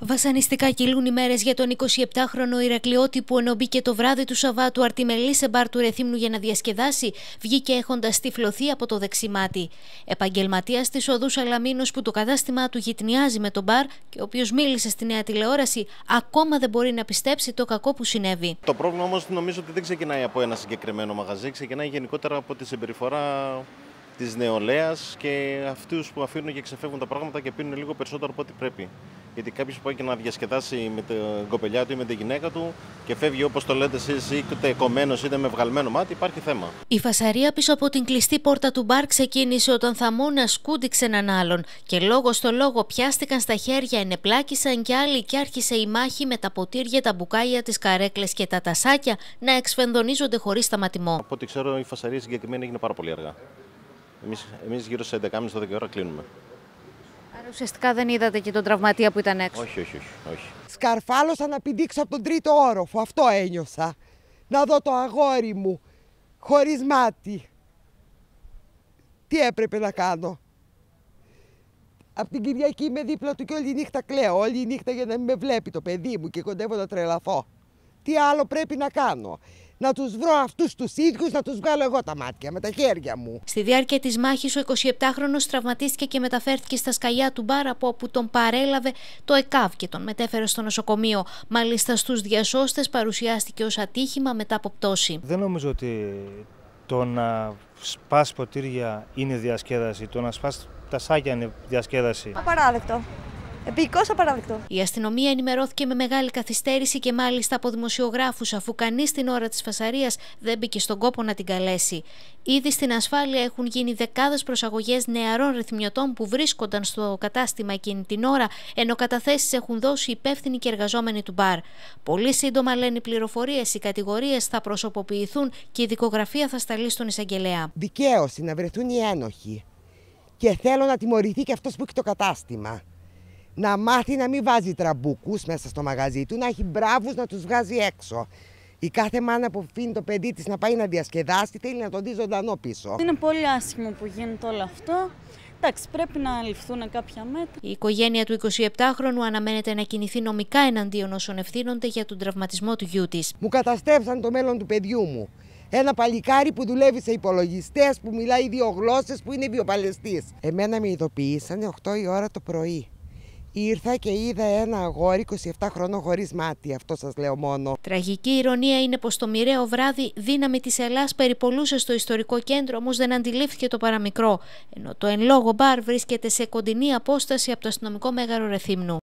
Βασανιστικά κυλούν οι μέρες για τον 27χρονο Ηρακλειώτη που ενώ μπήκε το βράδυ του Σαββάτου αρτιμελή σε μπαρ του Ρεθύμνου για να διασκεδάσει, βγήκε έχοντας τυφλωθεί από το δεξιμάτι. Επαγγελματίας της οδούς Αλαμίνος που το κατάστημά του γυτνιάζει με τον μπαρ και ο οποίος μίλησε στη νέα τηλεόραση, ακόμα δεν μπορεί να πιστέψει το κακό που συνέβη. Το πρόβλημα όμως νομίζω ότι δεν ξεκινάει από ένα συγκεκριμένο μαγαζί, ξεκινάει γενικότερα από τη συμπεριφορά της νεολαίας και αυτούς που αφήνουν και ξεφεύγουν τα πράγματα και πίνουν λίγο περισσότερο από ό,τι πρέπει. Γιατί κάποιος πάει και να διασκεδάσει με την κοπελιά του ή με τη γυναίκα του και φεύγει όπως το λέτε εσείς, είτε κομμένος είτε με βγαλμένο μάτι, υπάρχει θέμα. Η φασαρία πίσω από την κλειστή πόρτα του μπαρ ξεκίνησε όταν θαμώνα σκούντιξε έναν άλλον. Και λόγος στο λόγο πιάστηκαν στα χέρια, ενεπλάκησαν κι άλλοι και άρχισε η μάχη με τα ποτήρια, τα μπουκάλια, τις καρέκλες και τα τασάκια να εξφενδονίζονται χωρίς σταματημό. Από ό,τι ξέρω, η φασαρία συγκεκριμένη έγινε πάρα πολύ αργά. Εμείς γύρω σε 11.30-12 ώρα κλείνουμε. Ουσιαστικά δεν είδατε και τον τραυματία που ήταν έξω. Όχι, όχι, όχι. Σκαρφάλωσα να πηδήξω από τον τρίτο όροφο. Αυτό ένιωσα. Να δω το αγόρι μου. Χωρίς μάτι. Τι έπρεπε να κάνω. Από την Κυριακή είμαι δίπλα του και όλη νύχτα κλαίω. Όλη νύχτα για να μην με βλέπει το παιδί μου και κοντεύω να τρελαθώ. Τι άλλο πρέπει να κάνω να τους βρω αυτούς τους ίδιους, να τους βγάλω εγώ τα μάτια με τα χέρια μου. Στη διάρκεια της μάχης, ο 27χρονο τραυματίστηκε και μεταφέρθηκε στα σκαλιά του μπαρ από όπου τον παρέλαβε το ΕΚΑΒ και τον μετέφερε στο νοσοκομείο. Μάλιστα στους διασώστες παρουσιάστηκε ως ατύχημα μετά από πτώση. Δεν νομίζω ότι το να σπάς ποτήρια είναι διασκέδαση, το να σπάς τα σάκια είναι διασκέδαση. Απαράδεκτο σα απαράδεκτο. Η αστυνομία ενημερώθηκε με μεγάλη καθυστέρηση και μάλιστα από δημοσιογράφους, αφού κανείς την ώρα της φασαρίας δεν μπήκε στον κόπο να την καλέσει. Ήδη στην ασφάλεια έχουν γίνει δεκάδες προσαγωγές νεαρών ρυθμιωτών που βρίσκονταν στο κατάστημα εκείνη την ώρα, ενώ καταθέσεις έχουν δώσει υπεύθυνοι και εργαζόμενοι του μπαρ. Πολύ σύντομα, λένε οι πληροφορίες, οι κατηγορίες θα προσωποποιηθούν και η δικογραφία θα σταλεί στον εισαγγελέα. Δικαίωση να βρεθούν οι ένοχοι. Και θέλω να τιμωρηθεί και αυτός που έχει το κατάστημα να μάθει να μην βάζει τραμπούκους μέσα στο μαγαζί του, να έχει μπράβους να τους βγάζει έξω. Η κάθε μάνα που αφήνει το παιδί της να πάει να διασκεδάσει θέλει να τον δει ζωντανό πίσω. Είναι πολύ άσχημο που γίνεται όλο αυτό. Εντάξει, πρέπει να ληφθούν κάποια μέτρα. Η οικογένεια του 27χρονου αναμένεται να κινηθεί νομικά εναντίον όσων ευθύνονται για τον τραυματισμό του γιού της. Μου καταστρέψαν το μέλλον του παιδιού μου. Ένα παλικάρι που δουλεύει σε υπολογιστές, που μιλάει δύο γλώσσες, που είναι βιοπαλαιστής. Εμένα με ειδοποιήσανε 8 η ώρα το πρωί. Ήρθα και είδα ένα αγόρι 27 χρόνων χωρίς μάτι, αυτό σας λέω μόνο. Τραγική ηρωνία είναι πως το μοιραίο βράδυ δύναμη της Ελλάς περιπολούσε στο ιστορικό κέντρο, όμως δεν αντιλήφθηκε το παραμικρό. Ενώ το εν λόγω μπαρ βρίσκεται σε κοντινή απόσταση από το αστυνομικό μέγαρο Ρεθύμνου.